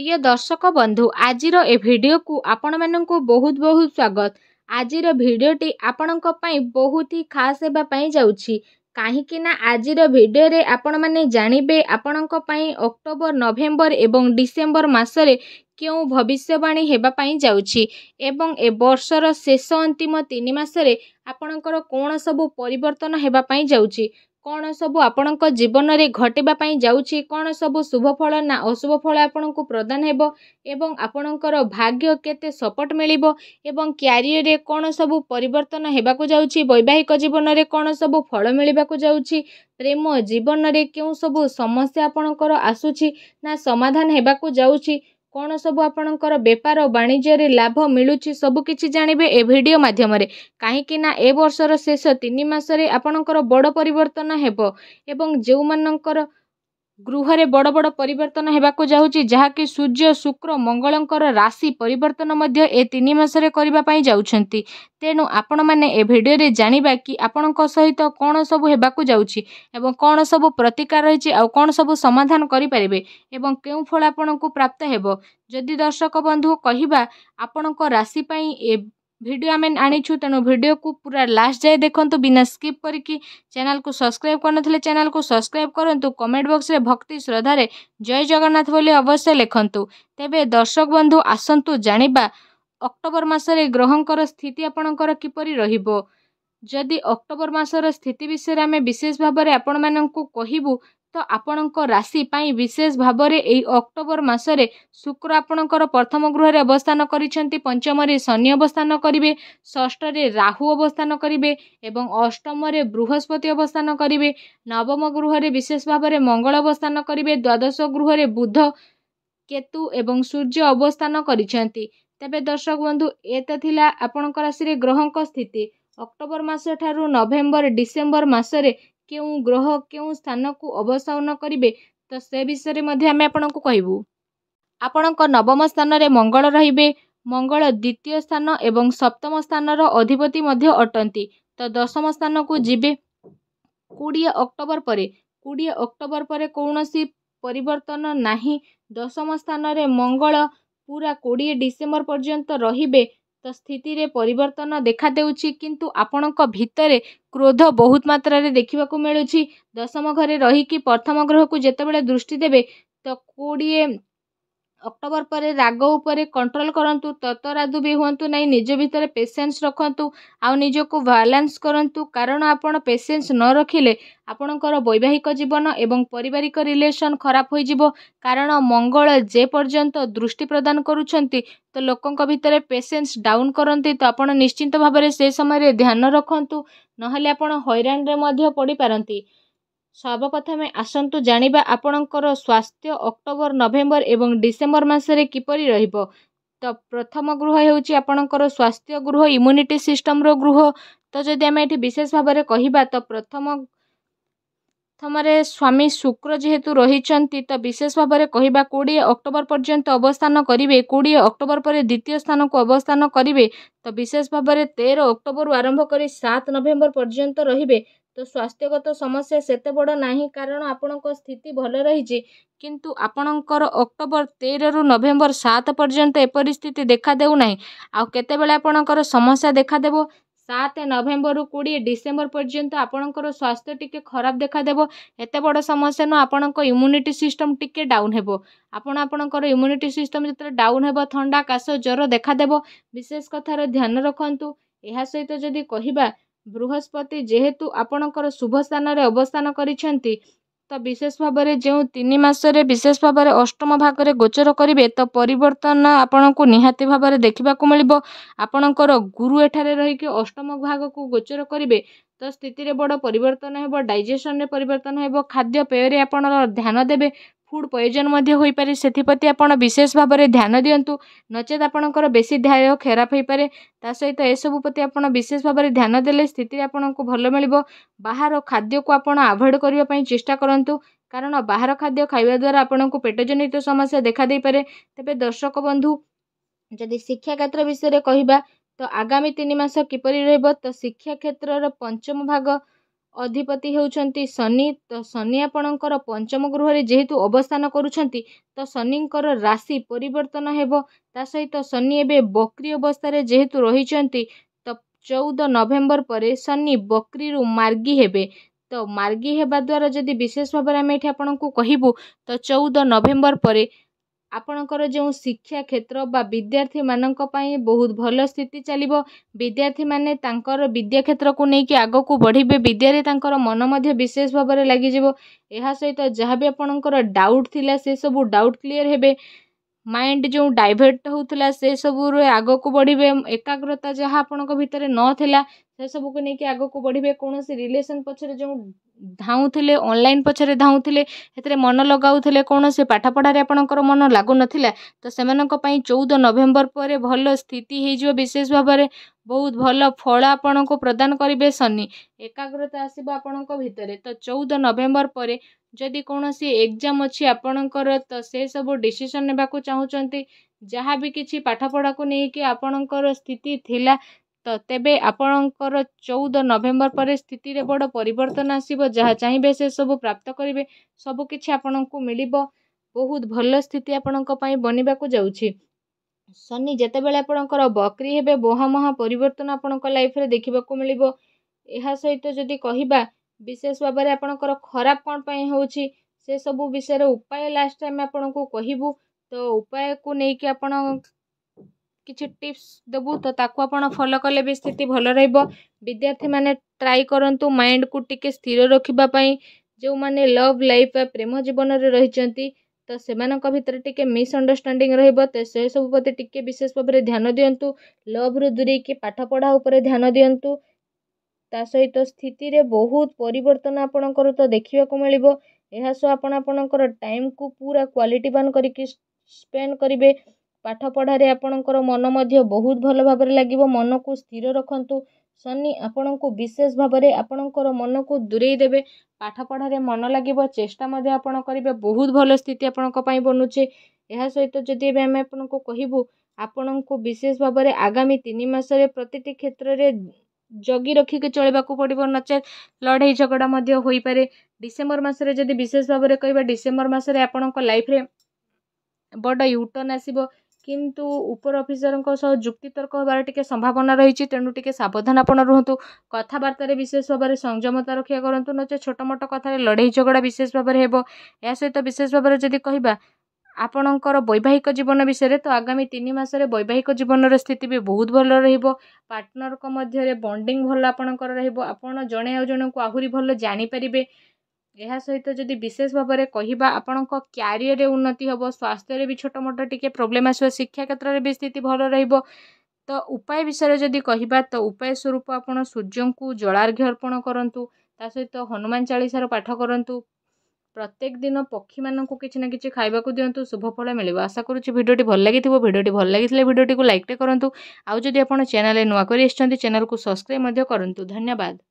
প্রিয় দর্শক বন্ধু আজির এ ভিডিও কু আপনার বহু বহু স্বাগত আজির ভিডিওটি আপনার বহুত খাস হওয়া যাচ্ছি কী না আজির ভিডিওরে আপনার জাঁবে আপনার অক্টোবর নভেম্বর এবং ডিসেম্বর মাসের কেউ ভবিষ্যবাণী হওয়া যাচ্ছি এবং এ বর্ষর শেষ অন্তিম তিন মাসের আপনার কোণ সবু পরিবর্তন হওয়া যাচ্ছি କ'ଣ ସବୁ ଆପଣଙ୍କ ଜୀବନରେ ଘଟିବା ପାଇଁ ଯାଉଛି କ'ଣ ସବୁ ଶୁଭ ଫଳ ନା ଅଶୁଭ ଫଳ ଆପଣଙ୍କୁ ପ୍ରଦାନ ହେବ ଏବଂ ଆପଣଙ୍କର ଭାଗ୍ୟ କେତେ ସପୋର୍ଟ ମିଳିବ ଏବଂ କ୍ୟାରିୟରରେ କ'ଣ ସବୁ ପରିବର୍ତ୍ତନ ହେବାକୁ ଯାଉଛି ବୈବାହିକ ଜୀବନରେ କ'ଣ ସବୁ ଫଳ ମିଳିବାକୁ ଯାଉଛି ପ୍ରେମ ଜୀବନରେ କେଉଁ ସବୁ ସମସ୍ୟା ଆପଣଙ୍କର ଆସୁଛି ନା ସମାଧାନ ହେବାକୁ ଯାଉଛି କ'ଣ ସବୁ ଆପଣଙ୍କର ବେପାର ବାଣିଜ୍ୟରେ ଲାଭ ମିଳୁଛି ସବୁ କିଛି ଜାଣିବେ ଏ ଭିଡ଼ିଓ ମାଧ୍ୟମରେ କାହିଁକି ନା ଏ ବର୍ଷର ଶେଷ ତିନି ମାସରେ ଆପଣଙ୍କର ବଡ଼ ପରିବର୍ତ୍ତନ ହେବ ଏବଂ ଯେଉଁମାନଙ୍କର ଗୃହରେ ବଡ଼ ବଡ଼ ପରିବର୍ତ୍ତନ ହେବାକୁ ଯାଉଛି ଯାହାକି ସୂର୍ଯ୍ୟ ଶୁକ୍ର ମଙ୍ଗଳଙ୍କର ରାଶି ପରିବର୍ତ୍ତନ ମଧ୍ୟ ଏ ତିନି ମାସରେ କରିବା ପାଇଁ ଯାଉଛନ୍ତି ତେଣୁ ଆପଣମାନେ ଏ ଭିଡ଼ିଓରେ ଜାଣିବା କି ଆପଣଙ୍କ ସହିତ କ'ଣ ସବୁ ହେବାକୁ ଯାଉଛି ଏବଂ କ'ଣ ସବୁ ପ୍ରତିକାର ରହିଛି ଆଉ କ'ଣ ସବୁ ସମାଧାନ କରିପାରିବେ ଏବଂ କେଉଁ ଫଳ ଆପଣଙ୍କୁ ପ୍ରାପ୍ତ ହେବ ଯଦି ଦର୍ଶକ ବନ୍ଧୁ କହିବା ଆପଣଙ୍କ ରାଶି ପାଇଁ ଏ ଭିଡ଼ିଓ ଆମେ ଆଣିଛୁ ତେଣୁ ଭିଡ଼ିଓକୁ ପୁରା ଲାଷ୍ଟ ଯାଏ ଦେଖନ୍ତୁ ବିନା ସ୍କିପ୍ କରିକି ଚ୍ୟାନେଲ୍କୁ ସବସ୍କ୍ରାଇବ୍ କରିନଥିଲେ ଚ୍ୟାନେଲ୍କୁ ସବସ୍କ୍ରାଇବ୍ କରନ୍ତୁ କମେଣ୍ଟ ବକ୍ସରେ ଭକ୍ତି ଶ୍ରଦ୍ଧାରେ ଜୟ ଜଗନ୍ନାଥ ବୋଲି ଅବଶ୍ୟ ଲେଖନ୍ତୁ ତେବେ ଦର୍ଶକ ବନ୍ଧୁ ଆସନ୍ତୁ ଜାଣିବା ଅକ୍ଟୋବର ମାସରେ ଗ୍ରହଙ୍କର ସ୍ଥିତି ଆପଣଙ୍କର କିପରି ରହିବ ଯଦି ଅକ୍ଟୋବର ମାସର ସ୍ଥିତି ବିଷୟରେ ଆମେ ବିଶେଷ ଭାବରେ ଆପଣମାନଙ୍କୁ କହିବୁ ତ ଆପଣଙ୍କ ରାଶି ପାଇଁ ବିଶେଷ ଭାବରେ ଏହି ଅକ୍ଟୋବର ମାସରେ ଶୁକ୍ର ଆପଣଙ୍କର ପ୍ରଥମ ଗୃହରେ ଅବସ୍ଥାନ କରିଛନ୍ତି ପଞ୍ଚମରେ ଶନି ଅବସ୍ଥାନ କରିବେ ଷଷ୍ଠରେ ରାହୁ ଅବସ୍ଥାନ କରିବେ ଏବଂ ଅଷ୍ଟମରେ ବୃହସ୍ପତି ଅବସ୍ଥାନ କରିବେ ନବମ ଗୃହରେ ବିଶେଷ ଭାବରେ ମଙ୍ଗଳ ଅବସ୍ଥାନ କରିବେ ଦ୍ୱାଦଶ ଗୃହରେ ବୁଧ କେତୁ ଏବଂ ସୂର୍ଯ୍ୟ ଅବସ୍ଥାନ କରିଛନ୍ତି ତେବେ ଦର୍ଶକ ବନ୍ଧୁ ଏ ତ ଥିଲା ଆପଣଙ୍କ ରାଶିରେ ଗ୍ରହଙ୍କ ସ୍ଥିତି ଅକ୍ଟୋବର ମାସ ଠାରୁ ନଭେମ୍ବର ଡିସେମ୍ବର ମାସରେ କେଉଁ ଗ୍ରହ କେଉଁ ସ୍ଥାନକୁ ଅବସାନ କରିବେ ତ ସେ ବିଷୟରେ ମଧ୍ୟ ଆମେ ଆପଣଙ୍କୁ କହିବୁ ଆପଣଙ୍କ ନବମ ସ୍ଥାନରେ ମଙ୍ଗଳ ରହିବେ ମଙ୍ଗଳ ଦ୍ୱିତୀୟ ସ୍ଥାନ ଏବଂ ସପ୍ତମ ସ୍ଥାନର ଅଧିପତି ମଧ୍ୟ ଅଟନ୍ତି ତ ଦଶମ ସ୍ଥାନକୁ ଯିବେ କୋଡ଼ିଏ ଅକ୍ଟୋବର ପରେ କୋଡ଼ିଏ ଅକ୍ଟୋବର ପରେ କୌଣସି ପରିବର୍ତ୍ତନ ନାହିଁ ଦଶମ ସ୍ଥାନରେ ମଙ୍ଗଳ ପୁରା କୋଡ଼ିଏ ଡିସେମ୍ବର ପର୍ଯ୍ୟନ୍ତ ରହିବେ ତ ସ୍ଥିତିରେ ପରିବର୍ତ୍ତନ ଦେଖାଦେଉଛି କିନ୍ତୁ ଆପଣଙ୍କ ଭିତରେ କ୍ରୋଧ ବହୁତ ମାତ୍ରାରେ ଦେଖିବାକୁ ମିଳୁଛି ଦଶମ ଘରେ ରହିକି ପ୍ରଥମ ଗ୍ରହକୁ ଯେତେବେଳେ ଦୃଷ୍ଟି ଦେବେ ତ କୋଡ଼ିଏ ଅକ୍ଟୋବର ପରେ ରାଗ ଉପରେ କଣ୍ଟ୍ରୋଲ କରନ୍ତୁ ତତରାଦୁ ବି ହୁଅନ୍ତୁ ନାହିଁ ନିଜ ଭିତରେ ପେସେନ୍ସ ରଖନ୍ତୁ ଆଉ ନିଜକୁ ବାଲାନ୍ସ କରନ୍ତୁ କାରଣ ଆପଣ ପେସେନ୍ସ ନ ରଖିଲେ ଆପଣଙ୍କର ବୈବାହିକ ଜୀବନ ଏବଂ ପାରିବାରିକ ରିଲେସନ୍ ଖରାପ ହୋଇଯିବ କାରଣ ମଙ୍ଗଳ ଯେପର୍ଯ୍ୟନ୍ତ ଦୃଷ୍ଟି ପ୍ରଦାନ କରୁଛନ୍ତି ତ ଲୋକଙ୍କ ଭିତରେ ପେସେନ୍ସ ଡାଉନ୍ କରନ୍ତି ତ ଆପଣ ନିଶ୍ଚିନ୍ତ ଭାବରେ ସେ ସମୟରେ ଧ୍ୟାନ ରଖନ୍ତୁ ନହେଲେ ଆପଣ ହଇରାଣରେ ମଧ୍ୟ ପଡ଼ିପାରନ୍ତି ସର୍ବପ୍ରଥମେ ଆସନ୍ତୁ ଜାଣିବା ଆପଣଙ୍କର ସ୍ୱାସ୍ଥ୍ୟ ଅକ୍ଟୋବର ନଭେମ୍ବର ଏବଂ ଡିସେମ୍ବର ମାସରେ କିପରି ରହିବ ତ ପ୍ରଥମ ଗୃହ ହେଉଛି ଆପଣଙ୍କର ସ୍ୱାସ୍ଥ୍ୟ ଗୃହ ଇମ୍ୟୁନିଟି ସିଷ୍ଟମର ଗୃହ ତ ଯଦି ଆମେ ଏଠି ବିଶେଷ ଭାବରେ କହିବା ତ ପ୍ରଥମ ପ୍ରଥମରେ ସ୍ୱାମୀ ଶୁକ୍ର ଯେହେତୁ ରହିଛନ୍ତି ତ ବିଶେଷ ଭାବରେ କହିବା କୋଡ଼ିଏ ଅକ୍ଟୋବର ପର୍ଯ୍ୟନ୍ତ ଅବସ୍ଥାନ କରିବେ କୋଡ଼ିଏ ଅକ୍ଟୋବର ପରେ ଦ୍ୱିତୀୟ ସ୍ଥାନକୁ ଅବସ୍ଥାନ କରିବେ ତ ବିଶେଷ ଭାବରେ ତେର ଅକ୍ଟୋବରରୁ ଆରମ୍ଭ କରି ସାତ ନଭେମ୍ବର ପର୍ଯ୍ୟନ୍ତ ରହିବେ ତ ସ୍ୱାସ୍ଥ୍ୟଗତ ସମସ୍ୟା ସେତେ ବଡ଼ ନାହିଁ କାରଣ ଆପଣଙ୍କ ସ୍ଥିତି ଭଲ ରହିଛି କିନ୍ତୁ ଆପଣଙ୍କର ଅକ୍ଟୋବର ତେରରୁ ନଭେମ୍ବର ସାତ ପର୍ଯ୍ୟନ୍ତ ଏପରି ସ୍ଥିତି ଦେଖାଦେଉନାହିଁ ଆଉ କେତେବେଳେ ଆପଣଙ୍କର ସମସ୍ୟା ଦେଖାଦେବ ସାତ ନଭେମ୍ବରରୁ କୋଡ଼ିଏ ଡିସେମ୍ବର ପର୍ଯ୍ୟନ୍ତ ଆପଣଙ୍କର ସ୍ୱାସ୍ଥ୍ୟ ଟିକେ ଖରାପ ଦେଖାଦେବ ଏତେ ବଡ଼ ସମସ୍ୟା ନୁହଁ ଆପଣଙ୍କ ଇମ୍ୟୁନିଟି ସିଷ୍ଟମ୍ ଟିକେ ଡାଉନ୍ ହେବ ଆପଣ ଆପଣଙ୍କର ଇମ୍ୟୁନିଟି ସିଷ୍ଟମ୍ ଯେତେବେଳେ ଡାଉନ୍ ହେବ ଥଣ୍ଡା କାଶ ଜ୍ୱର ଦେଖାଦେବ ବିଶେଷ କଥାର ଧ୍ୟାନ ରଖନ୍ତୁ ଏହା ସହିତ ଯଦି କହିବା ବୃହସ୍ପତି ଯେହେତୁ ଆପଣଙ୍କର ଶୁଭ ସ୍ଥାନରେ ଅବସ୍ଥାନ କରିଛନ୍ତି ତ ବିଶେଷ ଭାବରେ ଯେଉଁ ତିନି ମାସରେ ବିଶେଷ ଭାବରେ ଅଷ୍ଟମ ଭାଗରେ ଗୋଚର କରିବେ ତ ପରିବର୍ତ୍ତନ ଆପଣଙ୍କୁ ନିହାତି ଭାବରେ ଦେଖିବାକୁ ମିଳିବ ଆପଣଙ୍କର ଗୁରୁ ଏଠାରେ ରହିକି ଅଷ୍ଟମ ଭାଗକୁ ଗୋଚର କରିବେ ତ ସ୍ଥିତିରେ ବଡ଼ ପରିବର୍ତ୍ତନ ହେବ ଡାଇଜେସନରେ ପରିବର୍ତ୍ତନ ହେବ ଖାଦ୍ୟପେୟରେ ଆପଣ ଧ୍ୟାନ ଦେବେ ଫୁଡ଼୍ ପଏଜନ୍ ମଧ୍ୟ ହୋଇପାରେ ସେଥିପ୍ରତି ଆପଣ ବିଶେଷ ଭାବରେ ଧ୍ୟାନ ଦିଅନ୍ତୁ ନଚେତ୍ ଆପଣଙ୍କର ବେଶୀ ଧ୍ୟାୟ ଖରାପ ହୋଇପାରେ ତା ସହିତ ଏସବୁ ପ୍ରତି ଆପଣ ବିଶେଷ ଭାବରେ ଧ୍ୟାନ ଦେଲେ ସ୍ଥିତିରେ ଆପଣଙ୍କୁ ଭଲ ମିଳିବ ବାହାର ଖାଦ୍ୟକୁ ଆପଣ ଆଭଏଡ଼୍ କରିବା ପାଇଁ ଚେଷ୍ଟା କରନ୍ତୁ କାରଣ ବାହାର ଖାଦ୍ୟ ଖାଇବା ଦ୍ୱାରା ଆପଣଙ୍କୁ ପେଟ ଜନିତ ସମସ୍ୟା ଦେଖାଦେଇପାରେ ତେବେ ଦର୍ଶକ ବନ୍ଧୁ ଯଦି ଶିକ୍ଷା କ୍ଷେତ୍ର ବିଷୟରେ କହିବା ତ ଆଗାମୀ ତିନି ମାସ କିପରି ରହିବ ତ ଶିକ୍ଷା କ୍ଷେତ୍ରର ପଞ୍ଚମ ଭାଗ ଅଧିପତି ହେଉଛନ୍ତି ଶନି ତ ଶନି ଆପଣଙ୍କର ପଞ୍ଚମ ଗୃହରେ ଯେହେତୁ ଅବସ୍ଥାନ କରୁଛନ୍ତି ତ ଶନିଙ୍କର ରାଶି ପରିବର୍ତ୍ତନ ହେବ ତା ସହିତ ଶନି ଏବେ ବକ୍ରି ଅବସ୍ଥାରେ ଯେହେତୁ ରହିଛନ୍ତି ତ ଚଉଦ ନଭେମ୍ବର ପରେ ଶନି ବକ୍ରିରୁ ମାର୍ଗୀ ହେବେ ତ ମାର୍ଗୀ ହେବା ଦ୍ୱାରା ଯଦି ବିଶେଷ ଭାବରେ ଆମେ ଏଠି ଆପଣଙ୍କୁ କହିବୁ ତ ଚଉଦ ନଭେମ୍ବର ପରେ ଆପଣଙ୍କର ଯେଉଁ ଶିକ୍ଷା କ୍ଷେତ୍ର ବା ବିଦ୍ୟାର୍ଥୀମାନଙ୍କ ପାଇଁ ବହୁତ ଭଲ ସ୍ଥିତି ଚାଲିବ ବିଦ୍ୟାର୍ଥୀମାନେ ତାଙ୍କର ବିଦ୍ୟା କ୍ଷେତ୍ରକୁ ନେଇକି ଆଗକୁ ବଢ଼ିବେ ବିଦ୍ୟାରେ ତାଙ୍କର ମନ ମଧ୍ୟ ବିଶେଷ ଭାବରେ ଲାଗିଯିବ ଏହା ସହିତ ଯାହା ବି ଆପଣଙ୍କର ଡାଉଟ୍ ଥିଲା ସେସବୁ ଡାଉଟ୍ କ୍ଲିୟର୍ ହେବେ ମାଇଣ୍ଡ ଯେଉଁ ଡାଇଭର୍ଟ ହେଉଥିଲା ସେସବୁରେ ଆଗକୁ ବଢ଼ିବେ ଏକାଗ୍ରତା ଯାହା ଆପଣଙ୍କ ଭିତରେ ନଥିଲା ସେସବୁକୁ ନେଇକି ଆଗକୁ ବଢ଼ିବେ କୌଣସି ରିଲେସନ୍ ପଛରେ ଯେଉଁ ଧାଉଁଥିଲେ ଅନଲାଇନ୍ ପଛରେ ଧାଉଁଥିଲେ ସେଥିରେ ମନ ଲଗାଉଥିଲେ କୌଣସି ପାଠପଢ଼ାରେ ଆପଣଙ୍କର ମନ ଲାଗୁନଥିଲା ତ ସେମାନଙ୍କ ପାଇଁ ଚଉଦ ନଭେମ୍ବର ପରେ ଭଲ ସ୍ଥିତି ହୋଇଯିବ ବିଶେଷ ଭାବରେ ବହୁତ ଭଲ ଫଳ ଆପଣଙ୍କୁ ପ୍ରଦାନ କରିବେ ଶନି ଏକାଗ୍ରତା ଆସିବ ଆପଣଙ୍କ ଭିତରେ ତ ଚଉଦ ନଭେମ୍ବର ପରେ ଯଦି କୌଣସି ଏକ୍ଜାମ୍ ଅଛି ଆପଣଙ୍କର ତ ସେସବୁ ଡିସିସନ୍ ନେବାକୁ ଚାହୁଁଛନ୍ତି ଯାହା ବି କିଛି ପାଠପଢ଼ାକୁ ନେଇକି ଆପଣଙ୍କର ସ୍ଥିତି ଥିଲା ତ ତେବେ ଆପଣଙ୍କର ଚଉଦ ନଭେମ୍ବର ପରେ ସ୍ଥିତିରେ ବଡ଼ ପରିବର୍ତ୍ତନ ଆସିବ ଯାହା ଚାହିଁବେ ସେସବୁ ପ୍ରାପ୍ତ କରିବେ ସବୁ କିଛି ଆପଣଙ୍କୁ ମିଳିବ ବହୁତ ଭଲ ସ୍ଥିତି ଆପଣଙ୍କ ପାଇଁ ବନିବାକୁ ଯାଉଛି ଶନି ଯେତେବେଳେ ଆପଣଙ୍କର ବକ୍ରି ହେବେ ବୋହାମହା ପରିବର୍ତ୍ତନ ଆପଣଙ୍କ ଲାଇଫ୍ରେ ଦେଖିବାକୁ ମିଳିବ ଏହା ସହିତ ଯଦି କହିବା ବିଶେଷ ଭାବରେ ଆପଣଙ୍କର ଖରାପ କ'ଣ ପାଇଁ ହେଉଛି ସେସବୁ ବିଷୟରେ ଉପାୟ ଲାଷ୍ଟ ଟାଇମ୍ ଆପଣଙ୍କୁ କହିବୁ ତ ଉପାୟକୁ ନେଇକି ଆପଣ କିଛି ଟିପ୍ସ ଦେବୁ ତ ତାକୁ ଆପଣ ଫଲୋ କଲେ ବି ସ୍ଥିତି ଭଲ ରହିବ ବିଦ୍ୟାର୍ଥୀମାନେ ଟ୍ରାଏ କରନ୍ତୁ ମାଇଣ୍ଡକୁ ଟିକେ ସ୍ଥିର ରଖିବା ପାଇଁ ଯେଉଁମାନେ ଲଭ୍ ଲାଇଫ୍ ବା ପ୍ରେମ ଜୀବନରେ ରହିଛନ୍ତି ତ ସେମାନଙ୍କ ଭିତରେ ଟିକେ ମିସ୍ଅଣ୍ଡରଷ୍ଟାଣ୍ଡିଂ ରହିବ ତ ସେସବୁ ପ୍ରତି ଟିକେ ବିଶେଷ ଭାବରେ ଧ୍ୟାନ ଦିଅନ୍ତୁ ଲଭ୍ରୁ ଦୂରେଇକି ପାଠ ପଢ଼ା ଉପରେ ଧ୍ୟାନ ଦିଅନ୍ତୁ ତା ସହିତ ସ୍ଥିତିରେ ବହୁତ ପରିବର୍ତ୍ତନ ଆପଣଙ୍କର ତ ଦେଖିବାକୁ ମିଳିବ ଏହା ସହ ଆପଣ ଆପଣଙ୍କର ଟାଇମ୍କୁ ପୁରା କ୍ୱାଲିଟିବାନ୍ କରିକି ସ୍ପେଣ୍ଡ କରିବେ ପାଠ ପଢ଼ାରେ ଆପଣଙ୍କର ମନ ମଧ୍ୟ ବହୁତ ଭଲ ଭାବରେ ଲାଗିବ ମନକୁ ସ୍ଥିର ରଖନ୍ତୁ ଶନି ଆପଣଙ୍କୁ ବିଶେଷ ଭାବରେ ଆପଣଙ୍କର ମନକୁ ଦୂରେଇ ଦେବେ ପାଠ ପଢ଼ାରେ ମନ ଲାଗିବ ଚେଷ୍ଟା ମଧ୍ୟ ଆପଣ କରିବେ ବହୁତ ଭଲ ସ୍ଥିତି ଆପଣଙ୍କ ପାଇଁ ବନୁଛି ଏହା ସହିତ ଯଦି ଏବେ ଆମେ ଆପଣଙ୍କୁ କହିବୁ ଆପଣଙ୍କୁ ବିଶେଷ ଭାବରେ ଆଗାମୀ ତିନି ମାସରେ ପ୍ରତିଟି କ୍ଷେତ୍ରରେ ଜଗି ରଖିକି ଚଳିବାକୁ ପଡ଼ିବ ନଚେତ୍ ଲଢ଼େଇ ଝଗଡ଼ା ମଧ୍ୟ ହୋଇପାରେ ଡିସେମ୍ବର ମାସରେ ଯଦି ବିଶେଷ ଭାବରେ କହିବା ଡିସେମ୍ବର ମାସରେ ଆପଣଙ୍କ ଲାଇଫ୍ରେ ବଡ଼ ୟୁଟର୍ଣ୍ଣ ଆସିବ କିନ୍ତୁ ଉପର ଅଫିସରଙ୍କ ସହ ଯୁକ୍ତିତର୍କ ହେବାର ଟିକେ ସମ୍ଭାବନା ରହିଛି ତେଣୁ ଟିକେ ସାବଧାନ ଆପଣ ରୁହନ୍ତୁ କଥାବାର୍ତ୍ତାରେ ବିଶେଷ ଭାବରେ ସଂଯମତା ରକ୍ଷା କରନ୍ତୁ ନଚେତ୍ ଛୋଟମୋଟ କଥାରେ ଲଢ଼େଇ ଝଗଡ଼ା ବିଶେଷ ଭାବରେ ହେବ ଏହା ସହିତ ବିଶେଷ ଭାବରେ ଯଦି କହିବା ଆପଣଙ୍କର ବୈବାହିକ ଜୀବନ ବିଷୟରେ ତ ଆଗାମୀ ତିନି ମାସରେ ବୈବାହିକ ଜୀବନର ସ୍ଥିତି ବି ବହୁତ ଭଲ ରହିବ ପାର୍ଟନରଙ୍କ ମଧ୍ୟରେ ବଣ୍ଡିଂ ଭଲ ଆପଣଙ୍କର ରହିବ ଆପଣ ଜଣେ ଆଉ ଜଣଙ୍କୁ ଆହୁରି ଭଲ ଜାଣିପାରିବେ ଏହା ସହିତ ଯଦି ବିଶେଷ ଭାବରେ କହିବା ଆପଣଙ୍କ କ୍ୟାରିଅରରେ ଉନ୍ନତି ହେବ ସ୍ୱାସ୍ଥ୍ୟରେ ବି ଛୋଟ ମୋଟ ଟିକେ ପ୍ରୋବ୍ଲେମ୍ ଆସିବ ଶିକ୍ଷା କ୍ଷେତ୍ରରେ ବି ସ୍ଥିତି ଭଲ ରହିବ ତ ଉପାୟ ବିଷୟରେ ଯଦି କହିବା ତ ଉପାୟ ସ୍ୱରୂପ ଆପଣ ସୂର୍ଯ୍ୟଙ୍କୁ ଜଳାର୍ଘ୍ୟ ଅର୍ପଣ କରନ୍ତୁ ତା ସହିତ ହନୁମାନ ଚାଳିଶାର ପାଠ କରନ୍ତୁ ପ୍ରତ୍ୟେକ ଦିନ ପକ୍ଷୀମାନଙ୍କୁ କିଛି ନା କିଛି ଖାଇବାକୁ ଦିଅନ୍ତୁ ଶୁଭଫଳ ମିଳିବ ଆଶା କରୁଛି ଭିଡ଼ିଓଟି ଭଲ ଲାଗିଥିବ ଭିଡ଼ିଓଟି ଭଲ ଲାଗିଥିଲେ ଭିଡ଼ିଓଟିକୁ ଲାଇକ୍ଟେ କରନ୍ତୁ ଆଉ ଯଦି ଆପଣ ଚ୍ୟାନେଲରେ ନୂଆ କରି ଆସିଛନ୍ତି ଚ୍ୟାନେଲ୍କୁ ସବସ୍କ୍ରାଇବ୍ ମଧ୍ୟ କରନ୍ତୁ ଧନ୍ୟବାଦ